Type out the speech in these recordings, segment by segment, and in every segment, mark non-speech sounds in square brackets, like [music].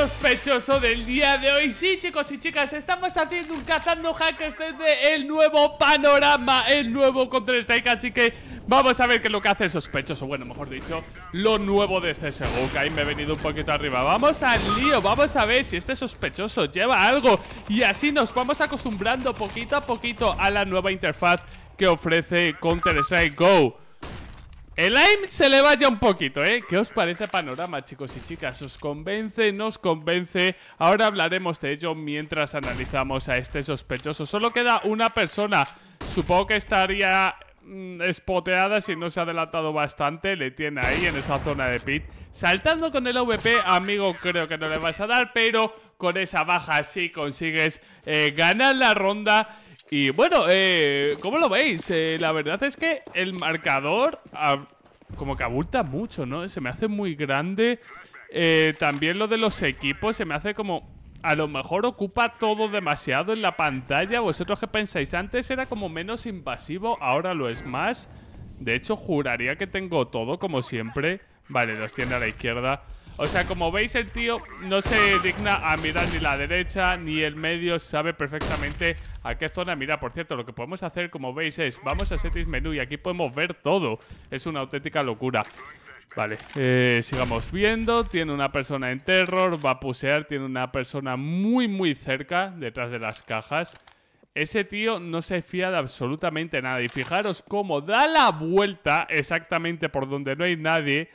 sospechoso del día de hoy. Sí, chicos y chicas, estamos haciendo un cazando hackers desde el nuevo panorama, el nuevo Counter-Strike, así que vamos a ver qué es lo que hace el sospechoso. Bueno, mejor dicho, lo nuevo de CSGO, que ahí me he venido un poquito arriba. Vamos al lío, vamos a ver si este sospechoso lleva algo y así nos vamos acostumbrando poquito a poquito a la nueva interfaz que ofrece Counter-Strike GO. El AIM se le vaya un poquito, ¿eh? ¿Qué os parece panorama, chicos y chicas? ¿Os convence? ¿Nos convence? Ahora hablaremos de ello mientras analizamos a este sospechoso. Solo queda una persona. Supongo que estaría mm, espoteada si no se ha adelantado bastante. Le tiene ahí en esa zona de pit. Saltando con el VP, amigo, creo que no le vas a dar, pero con esa baja sí consigues eh, ganar la ronda. Y bueno, eh, ¿cómo lo veis? Eh, la verdad es que el marcador ah, como que abulta mucho, ¿no? Se me hace muy grande. Eh, también lo de los equipos se me hace como... A lo mejor ocupa todo demasiado en la pantalla. ¿Vosotros qué pensáis? Antes era como menos invasivo, ahora lo es más. De hecho, juraría que tengo todo, como siempre. Vale, los tiene a la izquierda. O sea, como veis, el tío no se digna a mirar ni la derecha ni el medio. Sabe perfectamente a qué zona mirar. Por cierto, lo que podemos hacer, como veis, es... Vamos a settings menú y aquí podemos ver todo. Es una auténtica locura. Vale, eh, sigamos viendo. Tiene una persona en terror, va a pusear. Tiene una persona muy, muy cerca, detrás de las cajas. Ese tío no se fía de absolutamente nada. Y fijaros cómo da la vuelta exactamente por donde no hay nadie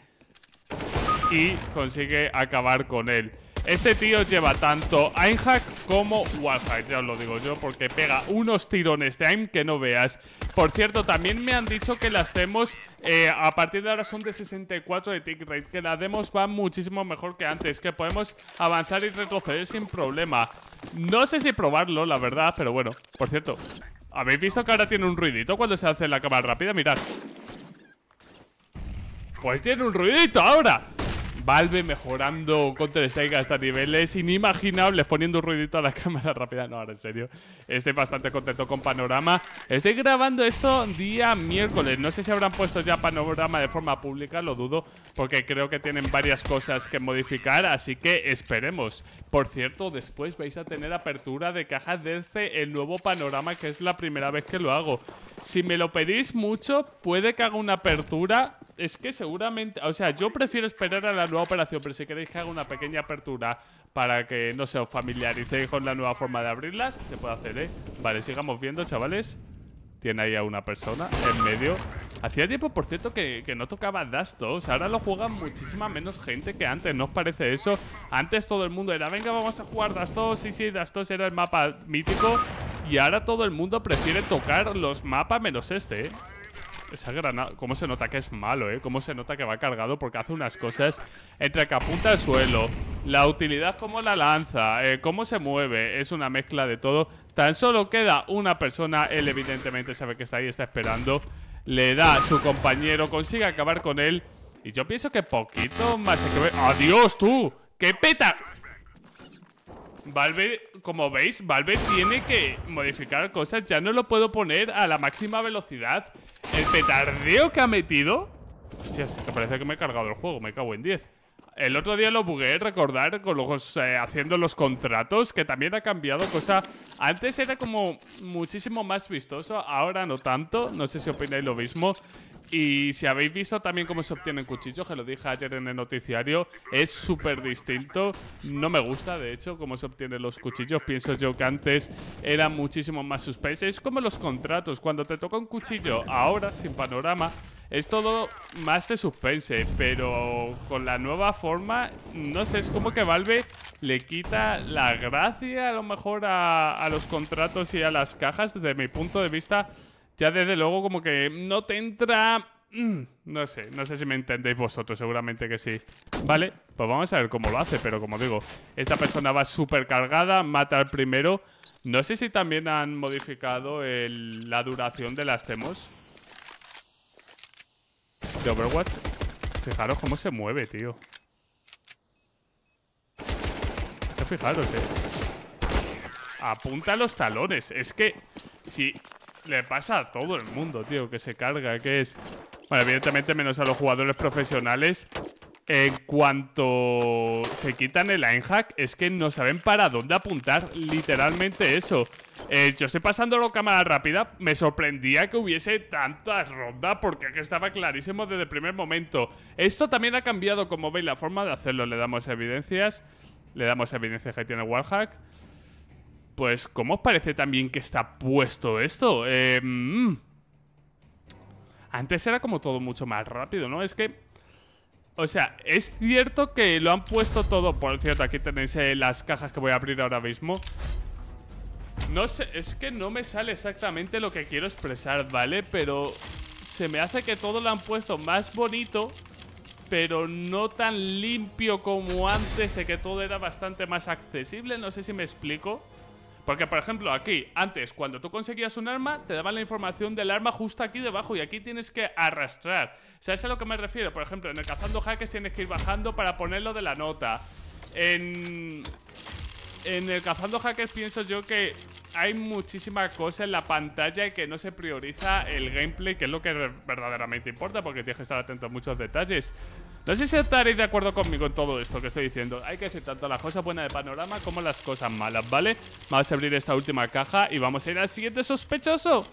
y consigue acabar con él. Este tío lleva tanto Einhack como wallhack, ya os lo digo yo, porque pega unos tirones de aim que no veas. Por cierto, también me han dicho que las demos, eh, a partir de ahora son de 64 de tick rate, que las demos van muchísimo mejor que antes, que podemos avanzar y retroceder sin problema. No sé si probarlo, la verdad, pero bueno, por cierto, ¿habéis visto que ahora tiene un ruidito cuando se hace la cámara rápida? Mirad. Pues tiene un ruidito ahora Valve mejorando Counter-Strike hasta niveles inimaginables, poniendo un ruidito a la [laughs] cámara rápida. No, ahora en serio, estoy bastante contento con Panorama. Estoy grabando esto día miércoles. No sé si habrán puesto ya Panorama de forma pública, lo dudo, porque creo que tienen varias cosas que modificar, así que esperemos. Por cierto, después vais a tener apertura de caja desde el nuevo Panorama, que es la primera vez que lo hago. Si me lo pedís mucho, puede que haga una apertura es que seguramente, o sea, yo prefiero esperar a la nueva operación, pero si queréis que haga una pequeña apertura para que, no sé, os familiaricéis con la nueva forma de abrirlas, se puede hacer, ¿eh? Vale, sigamos viendo, chavales. Tiene ahí a una persona en medio. Hacía tiempo, por cierto, que, no tocaba Dust Ahora lo juegan muchísima menos gente que antes, ¿no os parece eso? Antes todo el mundo era, venga, vamos a jugar Dust 2. Sí, sí, Dust era el mapa mítico. Y ahora todo el mundo prefiere tocar los mapas menos este, ¿eh? Esa granada... Cómo se nota que es malo, ¿eh? Cómo se nota que va cargado porque hace unas cosas entre que apunta al suelo, la utilidad como la lanza, eh, cómo se mueve. Es una mezcla de todo. Tan solo queda una persona. Él evidentemente sabe que está ahí, está esperando. Le da a su compañero, consigue acabar con él. Y yo pienso que poquito más hay que ver... ¡Adiós, tú! ¡Qué peta! Valve, como veis, Valve tiene que modificar cosas. Ya no lo puedo poner a la máxima velocidad. El petardeo que ha metido. Hostias, que parece que me he cargado el juego, me cago en 10. El otro día lo bugué, recordar, con los, eh, haciendo los contratos, que también ha cambiado cosa. Antes era como muchísimo más vistoso, ahora no tanto. No sé si opináis lo mismo. Y si habéis visto también cómo se obtienen cuchillos, que lo dije ayer en el noticiario, es súper distinto. No me gusta, de hecho, cómo se obtienen los cuchillos. Pienso yo que antes era muchísimo más suspense. Es como los contratos. Cuando te toca un cuchillo, ahora, sin panorama, es todo más de suspense, pero con la nueva forma, no sé, es como que Valve le quita la gracia a lo mejor a los contratos y a las cajas desde mi punto de vista ya desde luego como que no te entra... Mm, no sé, no sé si me entendéis vosotros, seguramente que sí Vale, pues vamos a ver cómo lo hace, pero como digo Esta persona va súper cargada, mata al primero No sé si también han modificado la duración de las demos De Overwatch Fijaros cómo se mueve, tío Fijaros, eh Apunta los talones Es que si le pasa a todo el mundo, tío, que se carga, que es... Bueno, evidentemente menos a los jugadores profesionales. En cuanto se quitan el line hack, es que no saben para dónde apuntar literalmente eso. Eh, yo estoy pasándolo cámara rápida. Me sorprendía que hubiese tantas rondas porque estaba clarísimo desde el primer momento. Esto también ha cambiado, como veis, la forma de hacerlo. Le damos evidencias. Le damos evidencias que tiene Wallhack. Pues, ¿cómo os parece también que está puesto esto? Eh, mm. Antes era como todo mucho más rápido, ¿no? Es que... O sea, es cierto que lo han puesto todo... Por cierto, aquí tenéis eh, las cajas que voy a abrir ahora mismo. No sé, es que no me sale exactamente lo que quiero expresar, ¿vale? Pero se me hace que todo lo han puesto más bonito pero no tan limpio como antes de que todo era bastante más accesible. No sé si me explico. Porque, por ejemplo, aquí, antes, cuando tú conseguías un arma, te daban la información del arma justo aquí debajo y aquí tienes que arrastrar. ¿Sabes a lo que me refiero? Por ejemplo, en el cazando hackers tienes que ir bajando para ponerlo de la nota. En... En el cazando hackers pienso yo que hay muchísimas cosas en la pantalla que no se prioriza el gameplay, que es lo que verdaderamente importa, porque tienes que estar atento a muchos detalles. No sé si estaréis de acuerdo conmigo en todo esto que estoy diciendo. Hay que hacer tanto las cosas buenas de panorama como las cosas malas, ¿vale? Vamos a abrir esta última caja y vamos a ir al siguiente sospechoso.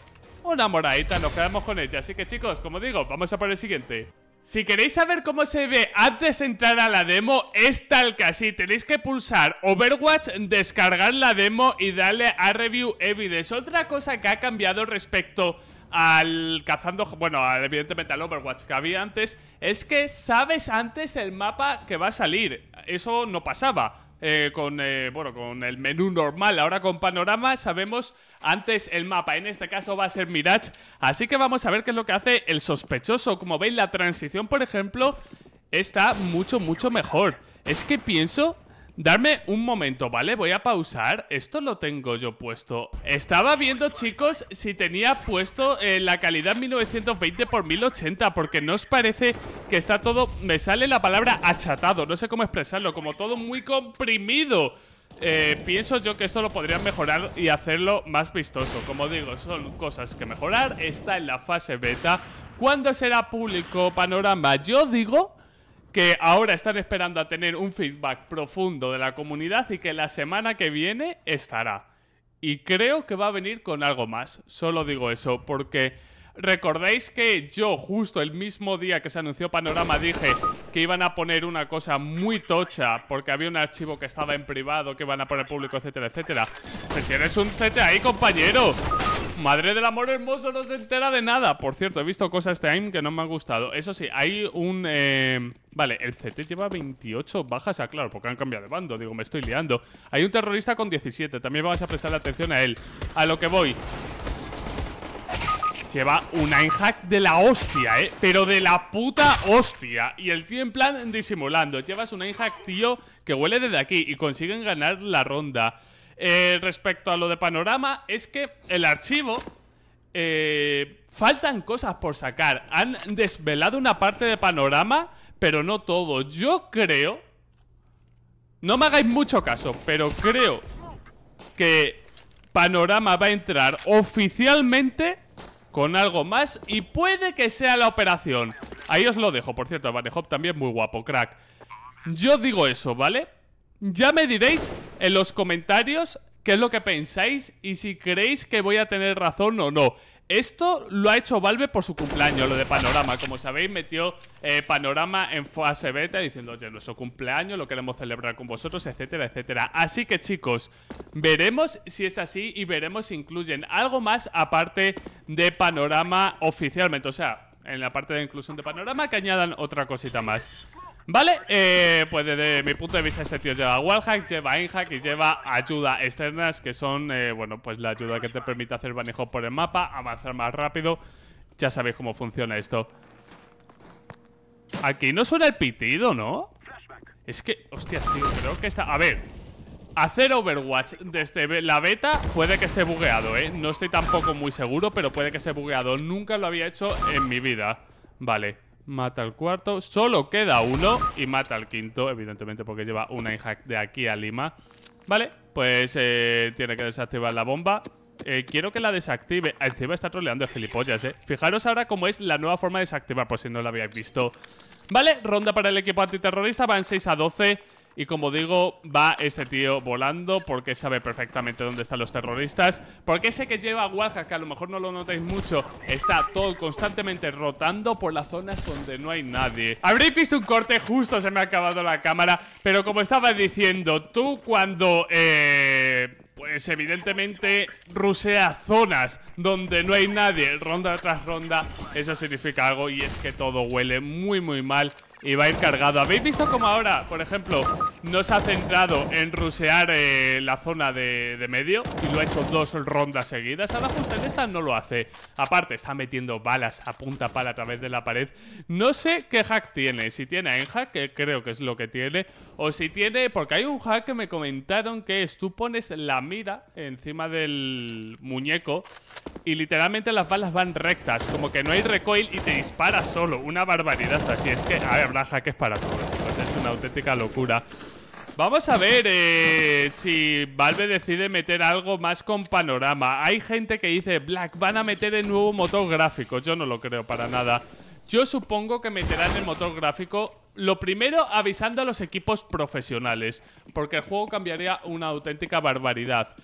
Una moradita, nos quedamos con ella. Así que chicos, como digo, vamos a por el siguiente. Si queréis saber cómo se ve antes de entrar a la demo, es tal que así. Tenéis que pulsar Overwatch, descargar la demo y darle a Review Evidence. Otra cosa que ha cambiado respecto al cazando, bueno, evidentemente al Overwatch que había antes, es que sabes antes el mapa que va a salir. Eso no pasaba. Eh, con, eh, bueno, con el menú normal. Ahora con panorama sabemos antes el mapa. En este caso va a ser Mirage. Así que vamos a ver qué es lo que hace el sospechoso. Como veis, la transición, por ejemplo, está mucho, mucho mejor. Es que pienso Darme un momento, ¿vale? Voy a pausar. Esto lo tengo yo puesto. Estaba viendo, chicos, si tenía puesto eh, la calidad 1920 por 1080, porque no os parece que está todo... Me sale la palabra achatado, no sé cómo expresarlo, como todo muy comprimido. Eh, pienso yo que esto lo podrían mejorar y hacerlo más vistoso. Como digo, son cosas que mejorar. Está en la fase beta. ¿Cuándo será público panorama? Yo digo que ahora están esperando a tener un feedback profundo de la comunidad y que la semana que viene estará. Y creo que va a venir con algo más. Solo digo eso, porque ¿Recordáis que yo justo el mismo día que se anunció Panorama dije que iban a poner una cosa muy tocha porque había un archivo que estaba en privado, que iban a poner público, etcétera, etcétera. ¿Me tienes un CT ahí, compañero? Madre del amor hermoso no se entera de nada. Por cierto, he visto cosas de este aim que no me han gustado. Eso sí, hay un... Eh, vale, el CT lleva 28 bajas. Ah, claro, porque han cambiado de bando. Digo, me estoy liando. Hay un terrorista con 17. También vamos a prestarle atención a él. A lo que voy. Lleva un hack de la hostia, ¿eh? Pero de la puta hostia. Y el tío en plan disimulando. Llevas un hack, tío, que huele desde aquí. Y consiguen ganar la ronda. Eh, respecto a lo de panorama, es que el archivo... Eh, faltan cosas por sacar. Han desvelado una parte de panorama, pero no todo. Yo creo... No me hagáis mucho caso, pero creo que Panorama va a entrar oficialmente con algo más y puede que sea la operación. Ahí os lo dejo, por cierto, Hop también muy guapo, crack. Yo digo eso, ¿vale? Ya me diréis en los comentarios qué es lo que pensáis y si creéis que voy a tener razón o no. Esto lo ha hecho Valve por su cumpleaños, lo de Panorama. Como sabéis, metió eh, Panorama en fase beta diciendo, oye, nuestro cumpleaños lo queremos celebrar con vosotros, etcétera, etcétera. Así que, chicos, veremos si es así y veremos si incluyen algo más aparte de Panorama oficialmente. O sea, en la parte de inclusión de Panorama que añadan otra cosita más. ¿Vale? Eh, pues desde mi punto de vista este tío lleva wallhack, lleva inhack y lleva ayuda externas que son, eh, bueno, pues la ayuda que te permite hacer manejo por el mapa, avanzar más rápido. Ya sabéis cómo funciona esto. Aquí no suena el pitido, ¿no? Es que, hostia, tío, creo que está... A ver, hacer Overwatch desde la beta puede que esté bugueado, ¿eh? No estoy tampoco muy seguro, pero puede que esté bugueado. Nunca lo había hecho en mi vida. Vale. Mata al cuarto. Solo queda uno y mata al quinto, evidentemente, porque lleva una hija de aquí a Lima. Vale, pues eh, tiene que desactivar la bomba. Eh, quiero que la desactive. Encima está troleando el gilipollas, ¿eh? Fijaros ahora cómo es la nueva forma de desactivar, por si no la habíais visto. Vale, ronda para el equipo antiterrorista. Van 6 a 12. Y como digo, va este tío volando porque sabe perfectamente dónde están los terroristas. Porque ese que lleva Warhack, que a lo mejor no lo notáis mucho, está todo constantemente rotando por las zonas donde no hay nadie. Habréis visto un corte, justo se me ha acabado la cámara, pero como estaba diciendo, tú cuando... Eh, pues evidentemente rusea zonas donde no hay nadie, ronda tras ronda. Eso significa algo y es que todo huele muy muy mal y va a ir cargado. ¿Habéis visto cómo ahora, por ejemplo, nos ha centrado en rusear eh, la zona de, medio y lo ha hecho dos rondas seguidas? Ahora justo en esta no lo hace. Aparte, está metiendo balas a punta pala a través de la pared. No sé qué hack tiene. Si tiene en hack, que creo que es lo que tiene, o si tiene... Porque hay un hack que me comentaron que es tú pones la mira encima del muñeco y literalmente las balas van rectas, como que no hay recoil y te dispara solo. Una barbaridad así. Es que, a ver, que es para todos, Es una auténtica locura. Vamos a ver eh, si Valve decide meter algo más con panorama. Hay gente que dice, Black, van a meter el nuevo motor gráfico. Yo no lo creo para nada. Yo supongo que meterán el motor gráfico lo primero avisando a los equipos profesionales, porque el juego cambiaría una auténtica barbaridad.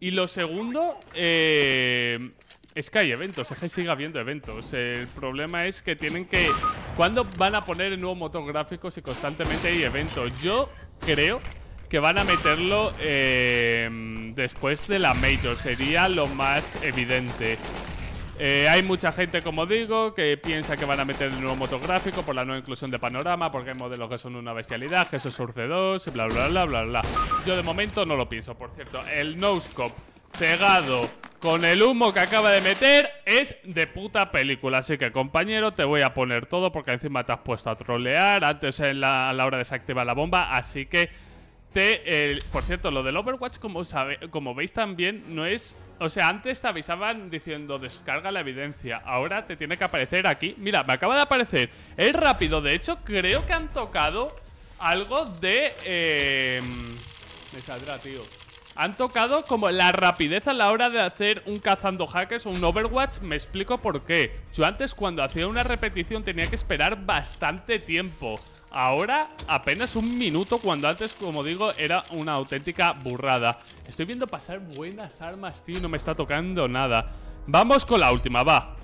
Y lo segundo, eh, es que hay eventos, es que sigue habiendo eventos. El problema es que tienen que... ¿Cuándo van a poner el nuevo motor gráfico si constantemente hay eventos? Yo creo que van a meterlo eh, después de la Major. Sería lo más evidente. Eh, hay mucha gente, como digo, que piensa que van a meter el nuevo motográfico por la nueva inclusión de panorama, porque hay modelos que son una bestialidad, que eso Urce 2, bla, bla, bla, bla, bla. Yo de momento no lo pienso, por cierto. El Noscope cegado con el humo que acaba de meter es de puta película. Así que, compañero, te voy a poner todo porque encima te has puesto a trolear antes a la hora de desactivar la bomba. Así que por cierto, lo del Overwatch, como, como veis también, no es. O sea, antes te avisaban diciendo descarga la evidencia. Ahora te tiene que aparecer aquí. Mira, me acaba de aparecer. Es rápido. De hecho, creo que han tocado algo de. Eh, me saldrá, tío. Han tocado como la rapidez a la hora de hacer un cazando hackers o un Overwatch. Me explico por qué. Yo antes, cuando hacía una repetición, tenía que esperar bastante tiempo ahora apenas un minuto cuando antes, como digo, era una auténtica burrada. Estoy viendo pasar buenas armas, tío, no me está tocando nada. Vamos con la última, va.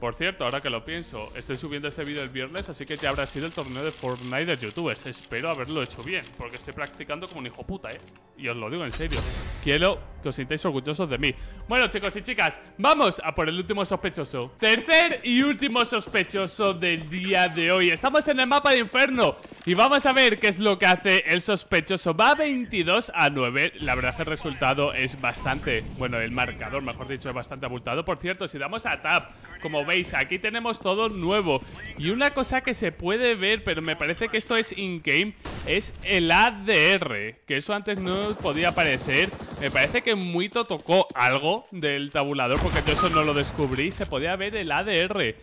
Por cierto, ahora que lo pienso, estoy subiendo este vídeo el viernes, así que ya habrá sido el torneo de Fortnite de youtubers. Espero haberlo hecho bien, porque estoy practicando como un hijo puta, ¿eh? Y os lo digo en serio. Quiero que os sintáis orgullosos de mí. Bueno, chicos y chicas, vamos a por el último sospechoso. Tercer y último sospechoso del día de hoy. Estamos en el mapa de Inferno y vamos a ver qué es lo que hace el sospechoso. Va 22 a 9. La verdad que el resultado es bastante, bueno, el marcador, mejor dicho, es bastante abultado. Por cierto, si damos a tab, como veis, aquí tenemos todo nuevo. Y una cosa que se puede ver, pero me parece que esto es in-game, es el ADR, que eso antes no podía aparecer. Me parece que Muito tocó algo del tabulador, porque yo eso no lo descubrí. Se podía ver el ADR.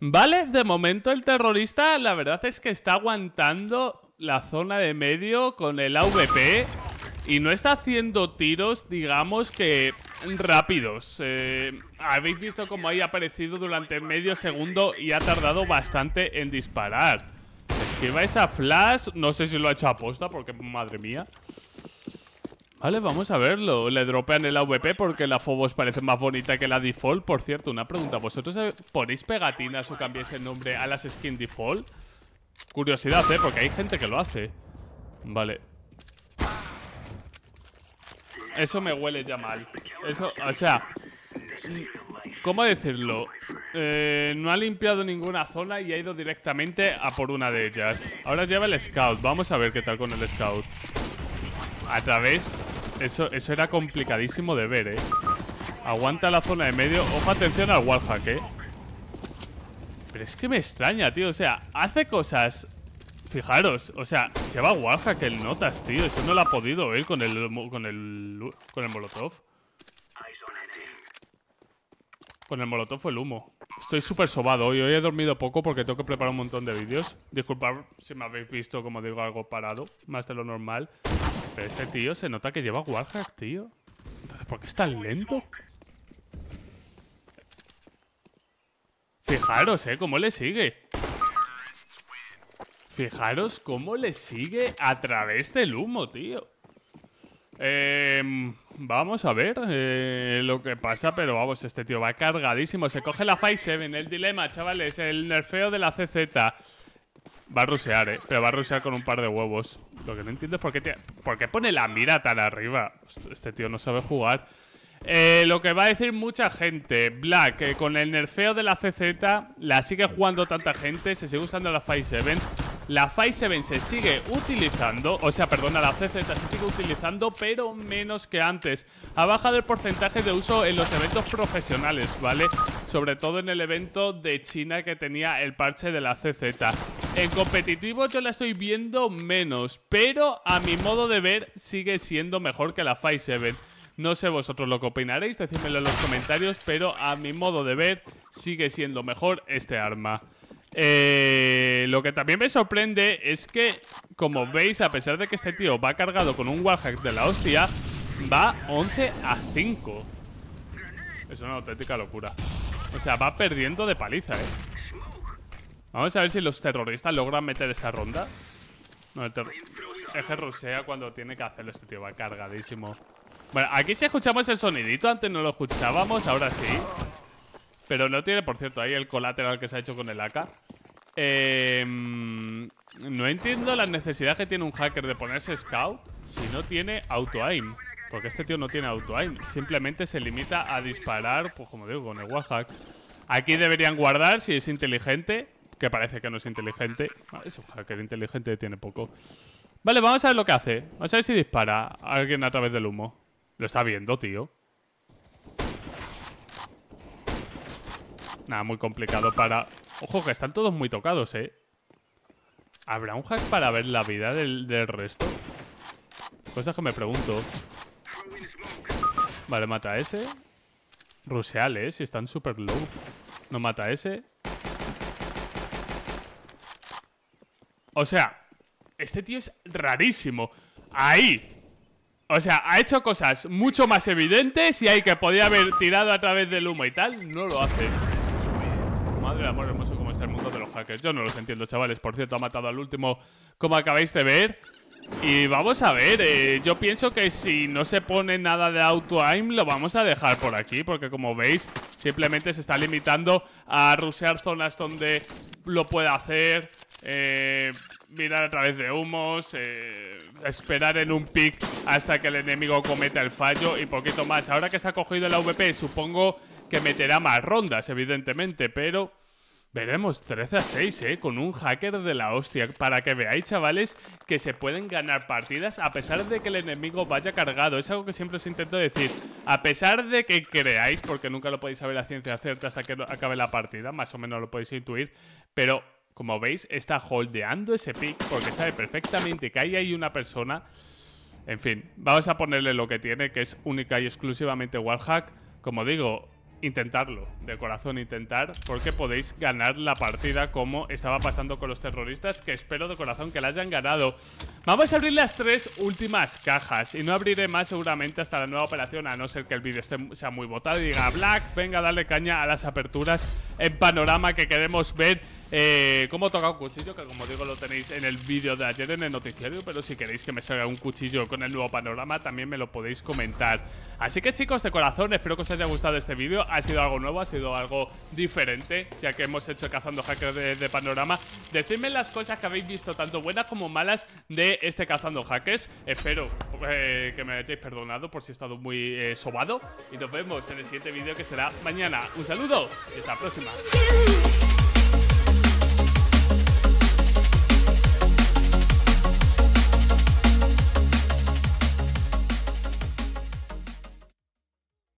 Vale, de momento el terrorista la verdad es que está aguantando la zona de medio con el AVP y no está haciendo tiros, digamos que rápidos. Eh, habéis visto cómo ha aparecido durante medio segundo y ha tardado bastante en disparar va esa flash. No sé si lo ha hecho aposta porque, madre mía. Vale, vamos a verlo. Le dropean el AVP porque la os parece más bonita que la Default. Por cierto, una pregunta. ¿Vosotros eh, ponéis pegatinas o cambiáis el nombre a las skin Default? Curiosidad, ¿eh? Porque hay gente que lo hace. Vale. Eso me huele ya mal. Eso, o sea... ¿Cómo decirlo? Eh, no ha limpiado ninguna zona y ha ido directamente a por una de ellas. Ahora lleva el scout. Vamos a ver qué tal con el scout. A través... Eso, eso era complicadísimo de ver, ¿eh? Aguanta la zona de medio. Ojo, atención al wallhack, ¿eh? Pero es que me extraña, tío. O sea, hace cosas... Fijaros, o sea, lleva wallhack el notas, tío. Eso no lo ha podido él con el, con el, con el molotov. Con el molotov fue el humo. Estoy súper sobado hoy. Hoy he dormido poco porque tengo que preparar un montón de vídeos. Disculpad si me habéis visto, como digo, algo parado. Más de lo normal. Pero este tío se nota que lleva Warhack, tío. Entonces, ¿por qué es tan lento? Fijaros, ¿eh? Cómo le sigue. Fijaros cómo le sigue a través del humo, tío. Eh, vamos a ver eh, lo que pasa, pero vamos, este tío va cargadísimo. Se coge la Five-7, el dilema, chavales, el nerfeo de la CZ. Va a rusear, eh, pero va a rusear con un par de huevos. Lo que no entiendo es por qué, pone la mira tan arriba. Este tío no sabe jugar. Eh, lo que va a decir mucha gente, Black, con el nerfeo de la CZ, la sigue jugando tanta gente, se sigue usando la Five 7 la Fai 7 se sigue utilizando, o sea, perdona, la CZ se sigue utilizando, pero menos que antes. Ha bajado el porcentaje de uso en los eventos profesionales, ¿vale? Sobre todo en el evento de China que tenía el parche de la CZ. En competitivo yo la estoy viendo menos, pero a mi modo de ver sigue siendo mejor que la Fai 7. No sé vosotros lo que opinaréis, decídmelo en los comentarios, pero a mi modo de ver sigue siendo mejor este arma. Eh, lo que también me sorprende es que, como veis, a pesar de que este tío va cargado con un wallhack de la hostia, va 11 a 5. Es una auténtica locura. O sea, va perdiendo de paliza, ¿eh? Vamos a ver si los terroristas logran meter esa ronda. No, el eje rusea cuando tiene que hacerlo este tío, va cargadísimo. Bueno, aquí sí escuchamos el sonidito, antes no lo escuchábamos, ahora sí. Pero no tiene, por cierto, ahí el colateral que se ha hecho con el AK. Em, no entiendo la necesidad que tiene un hacker de ponerse scout si no tiene auto-aim. Porque este tío no tiene auto-aim. Simplemente se limita a disparar, pues como digo, con el Warhack. Aquí deberían guardar si es inteligente. Que parece que no es inteligente. Ah, es un hacker inteligente, tiene poco. Vale, vamos a ver lo que hace. Vamos a ver si dispara a alguien a través del humo. Lo está viendo, tío. Nada, muy complicado para Ojo, que están todos muy tocados, ¿eh? ¿Habrá un hack para ver la vida del, resto? Cosas que me pregunto. Vale, mata ese. Rusiales, eh, si están super low. No mata a ese. O sea, este tío es rarísimo. Ahí. O sea, ha hecho cosas mucho más evidentes y hay que podía haber tirado a través del humo y tal. No lo hace el amor hermoso como está el mundo de los hackers. Yo no los entiendo, chavales. Por cierto, ha matado al último, como acabáis de ver. Y vamos a ver, eh, yo pienso que si no se pone nada de auto-aim, lo vamos a dejar por aquí. Porque como veis, simplemente se está limitando a rusear zonas donde lo pueda hacer. Eh, mirar a través de humos, eh, esperar en un pick hasta que el enemigo cometa el fallo y poquito más. Ahora que se ha cogido la VP, supongo que meterá más rondas, evidentemente, pero Veremos 13 a 6, ¿eh? Con un hacker de la hostia. Para que veáis, chavales, que se pueden ganar partidas a pesar de que el enemigo vaya cargado. Es algo que siempre os intento decir. A pesar de que creáis, porque nunca lo podéis saber a ciencia cierta hasta que acabe la partida, más o menos lo podéis intuir, pero... Como veis, está holdeando ese pick porque sabe perfectamente que ahí hay una persona. En fin, vamos a ponerle lo que tiene, que es única y exclusivamente wallhack. Como digo, intentarlo, de corazón intentar, porque podéis ganar la partida como estaba pasando con los terroristas, que espero de corazón que la hayan ganado. Vamos a abrir las tres últimas cajas y no abriré más seguramente hasta la nueva operación, a no ser que el vídeo sea muy botado y diga, Black, venga, dale caña a las aperturas en panorama que queremos ver. Eh, ¿Cómo toca un cuchillo? Que como digo lo tenéis en el vídeo de ayer en el noticiario Pero si queréis que me salga un cuchillo con el nuevo panorama También me lo podéis comentar Así que chicos, de corazón, espero que os haya gustado este vídeo Ha sido algo nuevo, ha sido algo diferente Ya que hemos hecho cazando hackers de, panorama Decidme las cosas que habéis visto Tanto buenas como malas de este cazando hackers Espero eh, que me hayáis perdonado Por si he estado muy eh, sobado Y nos vemos en el siguiente vídeo que será mañana Un saludo y hasta la próxima